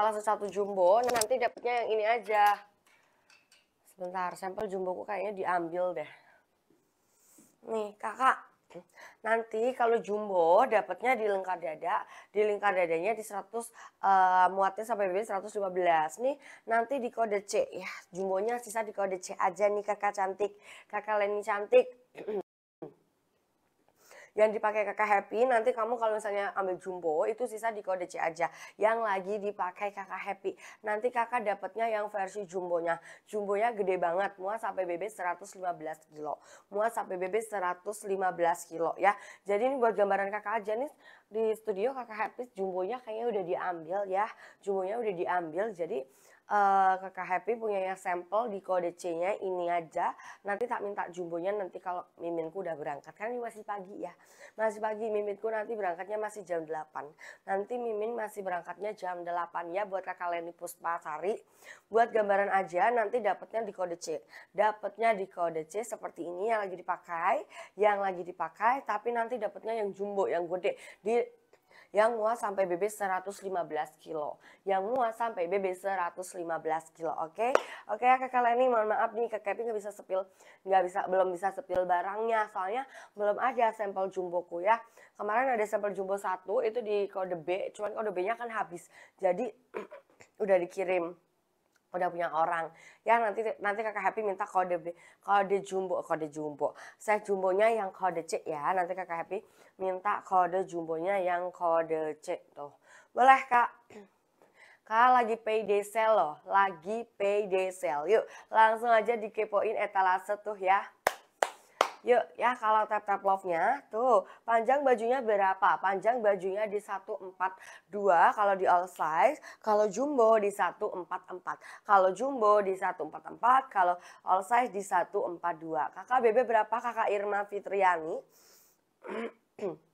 kalah sesatu jumbo nanti dapatnya yang ini aja sebentar sampel jumbo ku kayaknya diambil deh nih kakak nanti kalau jumbo dapatnya di lingkar dada di lingkar dadanya di 100 uh, eh, muatnya sampai BB 115 nih nanti di kode C ya jumbonya sisa di kode C aja nih kakak cantik kakak Leni cantik yang dipakai kakak happy nanti kamu kalau misalnya ambil jumbo itu sisa di kode C aja yang lagi dipakai kakak happy nanti kakak dapatnya yang versi jumbonya jumbonya gede banget muat sampai BB 115 kilo muat sampai BB 115 kilo ya jadi ini buat gambaran kakak aja nih di studio kakak Happy jumbonya kayaknya udah diambil ya jumbonya udah diambil jadi uh, kakak Happy punya yang sampel di kode C-nya ini aja nanti tak minta jumbonya nanti kalau miminku udah berangkat kan ini masih pagi ya masih pagi miminku nanti berangkatnya masih jam 8 nanti mimin masih berangkatnya jam 8 ya buat kakak Leni Puspasari buat gambaran aja nanti dapatnya di kode C dapatnya di kode C seperti ini yang lagi dipakai yang lagi dipakai tapi nanti dapatnya yang jumbo yang gede di yang muat sampai BB 115 kilo yang muat sampai BB 115 kilo oke okay? oke okay, ya, kakak Leni mohon maaf nih kakak Epi nggak bisa sepil nggak bisa belum bisa sepil barangnya soalnya belum ada sampel jumbo ku ya kemarin ada sampel jumbo satu itu di kode B cuman kode B nya kan habis jadi udah dikirim udah punya orang ya nanti nanti kakak happy minta kode kode jumbo kode jumbo saya jumbonya yang kode C ya nanti kakak happy minta kode jumbonya yang kode C tuh boleh kak kak lagi payday sale loh lagi payday sale yuk langsung aja dikepoin etalase tuh ya Yuk ya kalau tap-tap love-nya tuh panjang bajunya berapa? Panjang bajunya di 142 kalau di all size, kalau jumbo di 144. Kalau jumbo di 144, kalau all size di 142. Kakak BB berapa Kakak Irma Fitriani?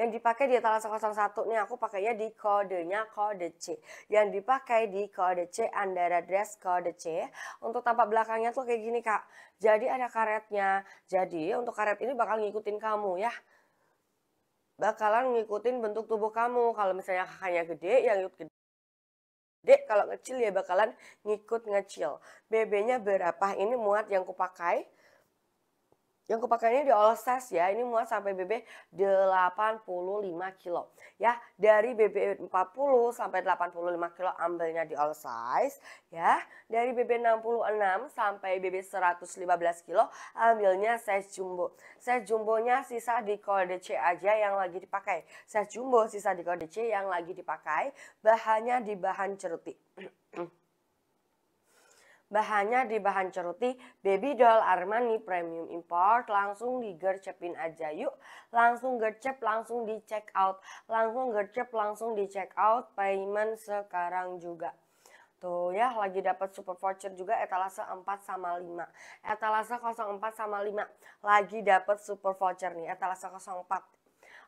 Yang dipakai di etalase 01 nih aku pakainya di kodenya kode C. Yang dipakai di kode C Andara Dress kode C. Untuk tampak belakangnya tuh kayak gini kak. Jadi ada karetnya. Jadi untuk karet ini bakal ngikutin kamu ya bakalan ngikutin bentuk tubuh kamu. Kalau misalnya kakaknya gede, yang ngikut gede. Dek, kalau kecil ya bakalan ngikut ngecil. BB-nya berapa? Ini muat yang kupakai. Yang kepakainya di all size ya. Ini muat sampai BB 85 kilo. Ya, dari BB 40 sampai 85 kilo ambilnya di all size ya. Dari BB 66 sampai BB 115 kilo ambilnya size jumbo. Size jumbonya sisa di kode C aja yang lagi dipakai. Size jumbo sisa di kode C yang lagi dipakai. Bahannya di bahan ceruti. Bahannya di bahan ceruti, baby doll Armani premium import, langsung digercepin aja yuk. Langsung gercep, langsung di check out. Langsung gercep, langsung di check out, payment sekarang juga. Tuh ya, lagi dapat super voucher juga etalase 4 sama 5. Etalase 04 sama 5 lagi dapat super voucher nih, etalase 04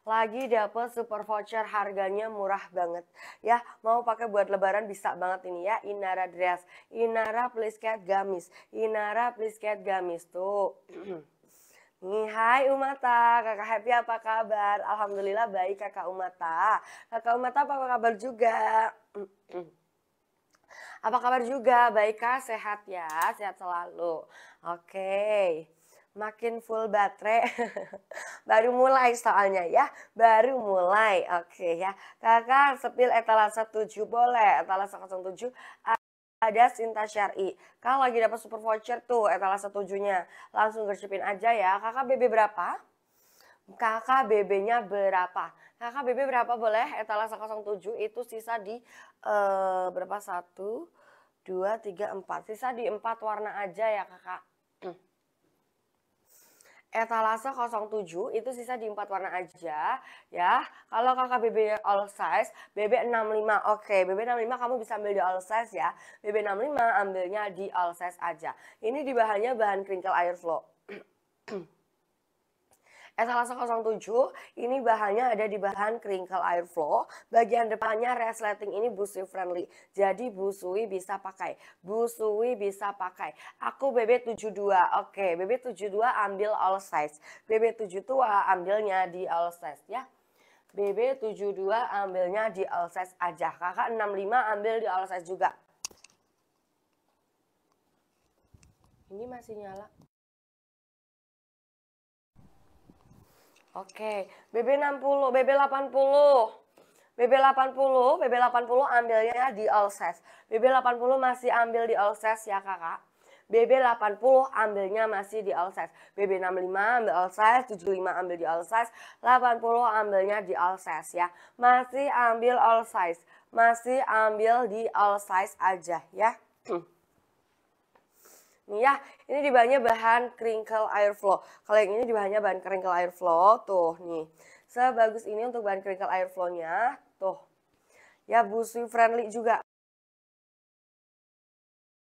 lagi dapat super voucher harganya murah banget ya mau pakai buat lebaran bisa banget ini ya Inara dress Inara please get gamis Inara please get gamis tuh nih Hai Umata, kakak happy apa kabar? Alhamdulillah baik kakak Umata. Kakak Umata apa kabar juga? apa kabar juga? Baik kak, sehat ya, sehat selalu. Oke. Okay makin full baterai baru mulai soalnya ya baru mulai oke okay, ya kakak sepil etalase 7 boleh etalase 07 ada Sinta Syari kalau lagi dapat super voucher tuh etalase 7 nya langsung gercepin aja ya kakak BB berapa? kakak BB nya berapa? kakak BB berapa boleh? etalase 07 itu sisa di uh, berapa? 1, 2, 3, 4 sisa di 4 warna aja ya kakak etalase 07 itu sisa di empat warna aja ya. Kalau kakak BB all size, BB 65. Oke, BB 65 kamu bisa ambil di all size ya. BB 65 ambilnya di all size aja. Ini di bahannya bahan crinkle air flow. s 07 ini bahannya ada di bahan crinkle airflow. Bagian depannya resleting ini busui friendly. Jadi busui bisa pakai. Busui bisa pakai. Aku BB72. Oke, BB72 ambil all size. BB72 ambilnya di all size ya. BB72 ambilnya di all size aja. Kakak 65 ambil di all size juga. Ini masih nyala. Oke, BB60, BB80. BB80, BB80 ambilnya di all size. BB80 masih ambil di all size ya kakak. BB80 ambilnya masih di all size. BB65 ambil all size, 75 ambil di all size, 80 ambilnya di all size ya. Masih ambil all size, masih ambil di all size aja ya. nih ya. Ini bahannya bahan crinkle airflow. Kalau yang ini bahannya bahan crinkle airflow tuh nih. Sebagus ini untuk bahan crinkle airflow-nya tuh. Ya busui friendly juga.